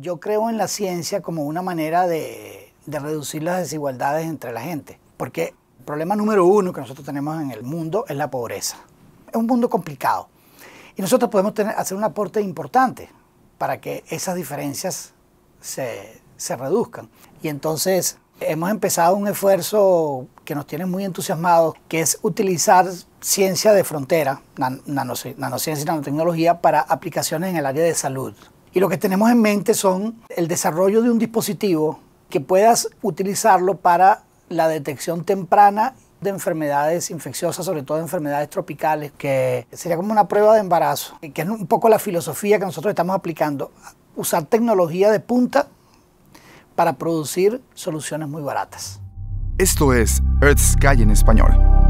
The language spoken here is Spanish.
Yo creo en la ciencia como una manera de, reducir las desigualdades entre la gente, porque el problema número uno que nosotros tenemos en el mundo es la pobreza. Es un mundo complicado y nosotros podemos hacer un aporte importante para que esas diferencias se, reduzcan. Y entonces hemos empezado un esfuerzo que nos tiene muy entusiasmados, que es utilizar ciencia de frontera, nanociencia y nanotecnología, para aplicaciones en el área de salud. Y lo que tenemos en mente son el desarrollo de un dispositivo que puedas utilizarlo para la detección temprana de enfermedades infecciosas, sobre todo enfermedades tropicales, que sería como una prueba de embarazo, que es un poco la filosofía que nosotros estamos aplicando, usar tecnología de punta para producir soluciones muy baratas. Esto es Earth Sky en español.